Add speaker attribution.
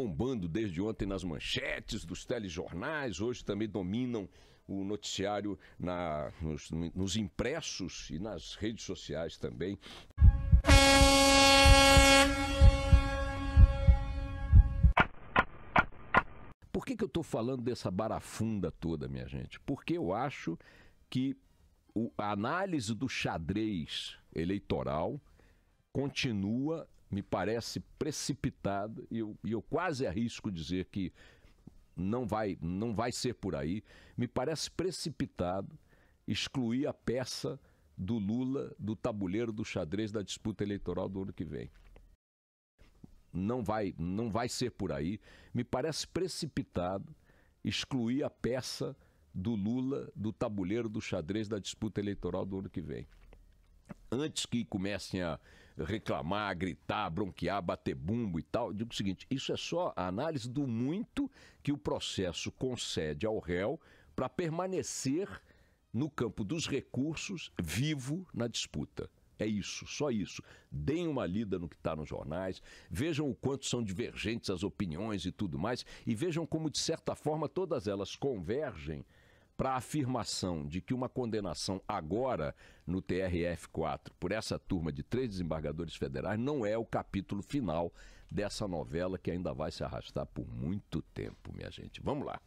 Speaker 1: bombando desde ontem nas manchetes dos telejornais, hoje também dominam o noticiário na, nos, nos impressos e nas redes sociais também. Por que, que eu estou falando dessa barafunda toda, minha gente? Porque eu acho que o, a análise do xadrez eleitoral continua me parece precipitada e eu, e eu quase arrisco dizer que não vai, não vai ser por aí. Me parece precipitado excluir a peça do Lula do tabuleiro do xadrez da disputa eleitoral do ano que vem. Não vai, não vai ser por aí. Me parece precipitado excluir a peça do Lula do tabuleiro do xadrez da disputa eleitoral do ano que vem antes que comecem a reclamar, a gritar, a bronquear, a bater bumbo e tal, digo o seguinte: isso é só a análise do muito que o processo concede ao réu para permanecer no campo dos recursos vivo na disputa. É isso, só isso. Deem uma lida no que está nos jornais, vejam o quanto são divergentes as opiniões e tudo mais, e vejam como, de certa forma, todas elas convergem para a afirmação de que uma condenação agora no TRF4 por essa turma de três desembargadores federais não é o capítulo final dessa novela que ainda vai se arrastar por muito tempo, minha gente. Vamos lá.